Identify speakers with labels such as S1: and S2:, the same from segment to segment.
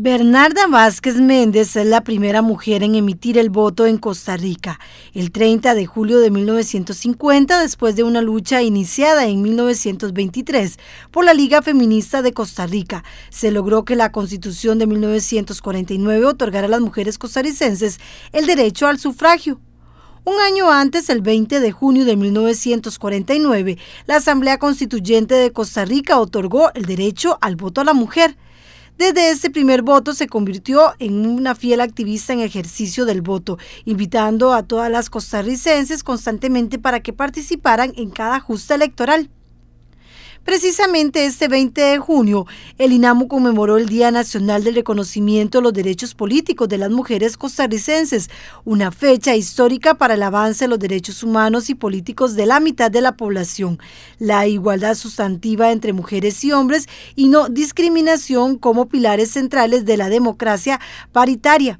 S1: Bernarda Vázquez Méndez es la primera mujer en emitir el voto en Costa Rica. El 30 de julio de 1950, después de una lucha iniciada en 1923 por la Liga Feminista de Costa Rica, se logró que la Constitución de 1949 otorgara a las mujeres costarricenses el derecho al sufragio. Un año antes, el 20 de junio de 1949, la Asamblea Constituyente de Costa Rica otorgó el derecho al voto a la mujer. Desde ese primer voto se convirtió en una fiel activista en ejercicio del voto, invitando a todas las costarricenses constantemente para que participaran en cada justa electoral. Precisamente este 20 de junio, el INAMU conmemoró el Día Nacional del Reconocimiento de los Derechos Políticos de las Mujeres Costarricenses, una fecha histórica para el avance de los derechos humanos y políticos de la mitad de la población, la igualdad sustantiva entre mujeres y hombres y no discriminación como pilares centrales de la democracia paritaria.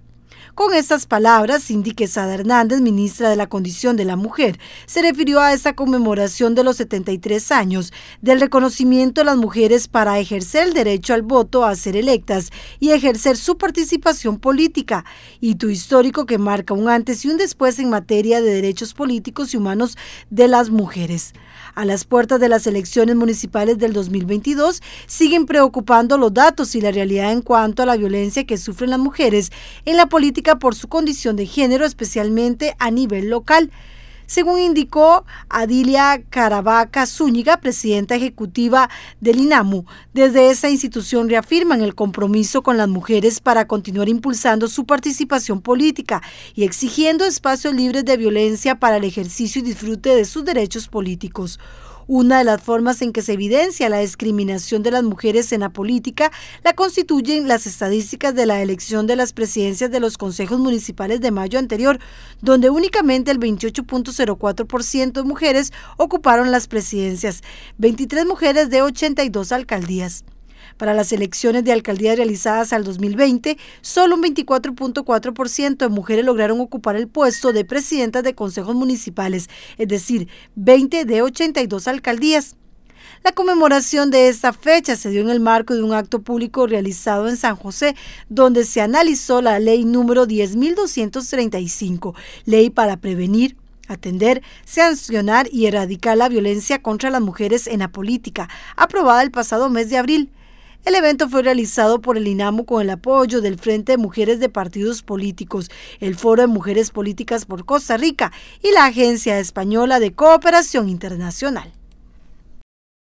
S1: Con estas palabras, Cindy Quesada Hernández, ministra de la Condición de la Mujer, se refirió a esta conmemoración de los 73 años del reconocimiento de las mujeres para ejercer el derecho al voto, a ser electas y ejercer su participación política, tu histórico que marca un antes y un después en materia de derechos políticos y humanos de las mujeres. A las puertas de las elecciones municipales del 2022 siguen preocupando los datos y la realidad en cuanto a la violencia que sufren las mujeres en la política por su condición de género, especialmente a nivel local. Según indicó Adilia Caravaca Zúñiga, presidenta ejecutiva del INAMU, desde esa institución reafirman el compromiso con las mujeres para continuar impulsando su participación política y exigiendo espacios libres de violencia para el ejercicio y disfrute de sus derechos políticos. Una de las formas en que se evidencia la discriminación de las mujeres en la política la constituyen las estadísticas de la elección de las presidencias de los consejos municipales de mayo anterior, donde únicamente el 28.04% de mujeres ocuparon las presidencias, 23 mujeres de 82 alcaldías. Para las elecciones de alcaldías realizadas al 2020, solo un 24.4% de mujeres lograron ocupar el puesto de presidentas de consejos municipales, es decir, 20 de 82 alcaldías. La conmemoración de esta fecha se dio en el marco de un acto público realizado en San José, donde se analizó la ley número 10.235, ley para prevenir, atender, sancionar y erradicar la violencia contra las mujeres en la política, aprobada el pasado mes de abril. El evento fue realizado por el INAMU con el apoyo del Frente de Mujeres de Partidos Políticos, el Foro de Mujeres Políticas por Costa Rica y la Agencia Española de Cooperación Internacional.